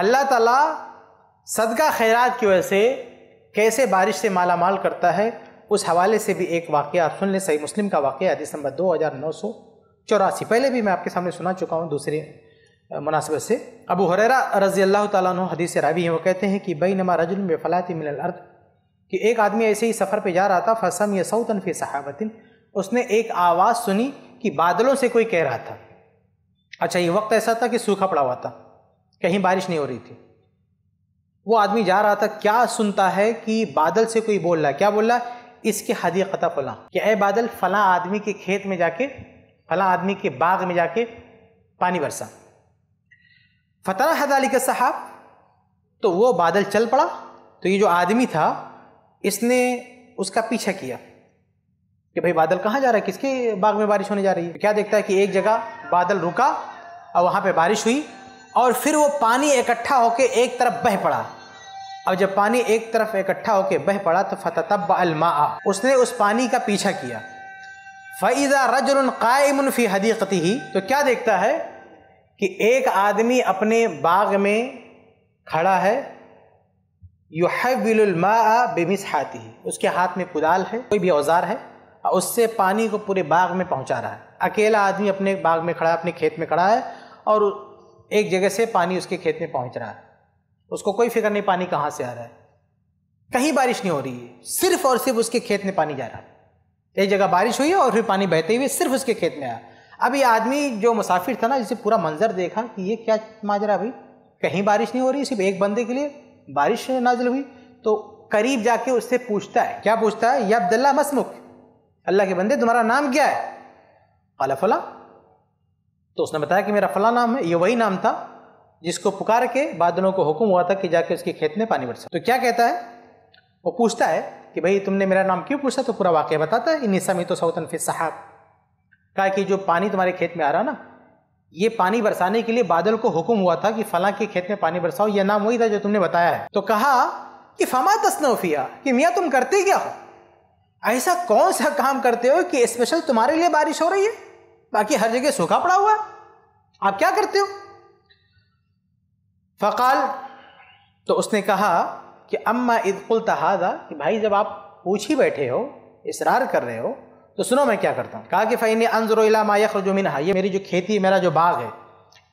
अल्लाह ताला सदका खैरात की वजह से कैसे बारिश से माला माल करता है उस हवाले से भी एक वाक़ आप सुन लें सही मुस्लिम का वाक़ हदीस नंबर दो हज़ार नौ सौ चौरासी पहले भी मैं आपके सामने सुना चुका हूँ दूसरे मुनासिबत से अबू हरेरा रज़ी अल्लाह तु हदीस रावी हैं वो कहते हैं कि बई नमा रजुल में फलाती मिनल अर्द कि एक आदमी ऐसे ही सफ़र पर जा रहा था फसम या सऊतन फ़ी सहावतिन उसने एक आवाज़ सुनी कि बादलों से कोई कह रहा था अच्छा ये वक्त ऐसा था कि सूखा पड़ा हुआ था कहीं बारिश नहीं हो रही थी वो आदमी जा रहा था क्या सुनता है कि बादल से कोई बोल रहा है क्या बोल रहा है इसके हदीकता फला कि अ बादल फला आदमी के खेत में जाके फला आदमी के बाग में जाके पानी बरसा फतरा हदाली का साहब तो वो बादल चल पड़ा तो ये जो आदमी था इसने उसका पीछा किया कि भाई बादल कहाँ जा रहा है किसके बाग में बारिश होने जा रही है क्या देखता है कि एक जगह बादल रुका और वहाँ पे बारिश हुई और फिर वो पानी इकट्ठा होकर एक तरफ बह पड़ा अब जब पानी एक तरफ इकट्ठा होकर बह पड़ा तो तब अलमा उसने उस पानी का पीछा किया फ़ैज़ा रजल कायम फ़ी हदीक़ती ही तो क्या देखता है कि एक आदमी अपने बाग में खड़ा है युहविलमा बेमिस हाथी उसके हाथ में कुदाल है कोई भी औजार है और उससे पानी को पूरे बाग में पहुंचा रहा है अकेला आदमी अपने बाग में खड़ा है अपने खेत में खड़ा है और एक जगह से पानी उसके खेत में पहुंच रहा है उसको कोई फिक्र नहीं पानी कहां से आ रहा है कहीं बारिश नहीं हो रही है सिर्फ और सिर्फ उसके खेत में पानी जा रहा है एक जगह बारिश हुई और फिर पानी बहते हुए सिर्फ उसके खेत में आया अब ये आदमी जो मुसाफिर था ना जिसे पूरा मंजर देखा कि ये क्या माजरा भाई कहीं बारिश नहीं हो रही सिर्फ एक बंदे के लिए बारिश नाजिल हुई तो करीब जाके उससे पूछता है क्या पूछता है या अब्दुल्ला मसमुख अल्लाह के बंदे तुम्हारा नाम क्या है अला फला तो उसने बताया कि मेरा फला नाम है ये वही नाम था जिसको पुकार के बादलों को हुक्म हुआ था कि जाके उसके खेत में पानी बरसा तो क्या कहता है वो पूछता है कि भाई तुमने मेरा नाम क्यों पूछा तो पूरा वाक्य बताता है इन तो सऊतन फिर साहब कहा कि जो पानी तुम्हारे खेत में आ रहा ना ये पानी बरसाने के लिए बादल को हुक्म हुआ था कि फला के खेत में पानी बरसाओ यह नाम वही था जो तुमने बताया है तो कहा कि फमा तस्नौफिया कि मियाँ तुम करते क्या हो ऐसा कौन सा काम करते हो कि स्पेशल तुम्हारे लिए बारिश हो रही है बाकी हर जगह सूखा पड़ा हुआ है आप क्या करते हो फ़काल तो उसने कहा कि अम्मा इदकुल कुल तहादा कि भाई जब आप पूछ ही बैठे हो इसरार कर रहे हो तो सुनो मैं क्या करता हूँ कहा कि फ़ैन अनजरोला मायक रजुमिन है ये मेरी जो खेती मेरा जो बाग है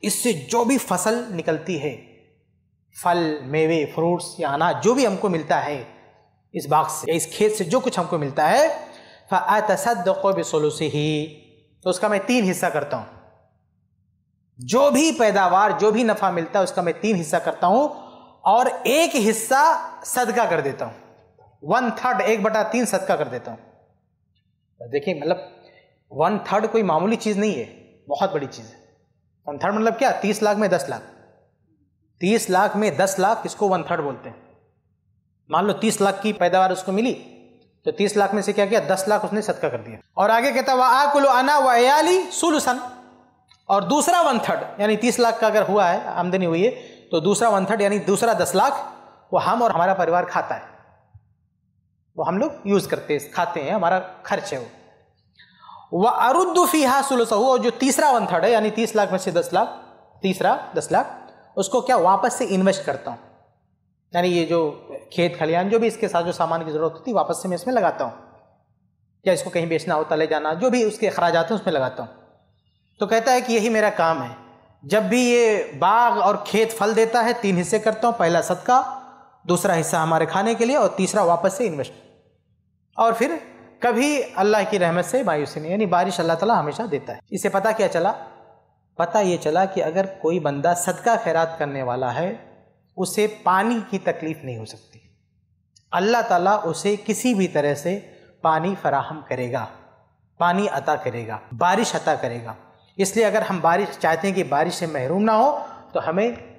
इससे जो भी फसल निकलती है फल मेवे फ्रूट्स या अनाज जो भी हमको मिलता है इस बाग से या इस खेत से जो कुछ हमको मिलता है फ़ातसद को बेसोलू से ही तो उसका मैं तीन हिस्सा करता हूं जो भी पैदावार जो भी नफा मिलता है उसका मैं तीन हिस्सा करता हूं और एक हिस्सा सदका कर देता हूं वन थर्ड एक बटा तीन सदका कर देता हूं देखिए मतलब वन थर्ड कोई मामूली चीज़ नहीं है बहुत बड़ी चीज़ है वन थर्ड मतलब क्या तीस लाख में दस लाख तीस लाख में दस लाख इसको वन थर्ड बोलते हैं मान लो तीस लाख की पैदावार उसको मिली तो तीस लाख में से क्या किया दस लाख उसने सदका कर दिया और आगे कहता वह आकुल अना वयाली सुलसन और दूसरा वन थर्ड यानी तीस लाख का अगर हुआ है आमदनी हुई है तो दूसरा वन थर्ड यानी दूसरा दस लाख वो हम और हमारा परिवार खाता है वो हम लोग यूज़ करते हैं खाते हैं हमारा खर्च है वो वह अरुद्दुफी हा सुलसहु और जो तीसरा वन थर्ड है यानी तीस लाख में से दस लाख तीसरा दस लाख उसको क्या वापस से इन्वेस्ट करता हूँ यानी ये जो खेत खलियान जो भी इसके साथ जो सामान की ज़रूरत होती वापस से मैं इसमें लगाता हूँ या इसको कहीं बेचना होता ले जाना जो भी उसके अखराज आते हैं उसमें लगाता हूँ तो कहता है कि यही मेरा काम है जब भी ये बाग और खेत फल देता है तीन हिस्से करता हूँ पहला सदका दूसरा हिस्सा हमारे खाने के लिए और तीसरा वापस से इन्वेस्ट और फिर कभी अल्लाह की रहमत से मायूसी नहीं यानी बारिश अल्लाह ताला हमेशा देता है इसे पता क्या चला पता ये चला कि अगर कोई बंदा सदका खैरात करने वाला है उसे पानी की तकलीफ़ नहीं हो सकती अल्लाह ताला उसे किसी भी तरह से पानी फराहम करेगा पानी अता करेगा बारिश अता करेगा इसलिए अगर हम बारिश चाहते हैं कि बारिश से महरूम ना हो तो हमें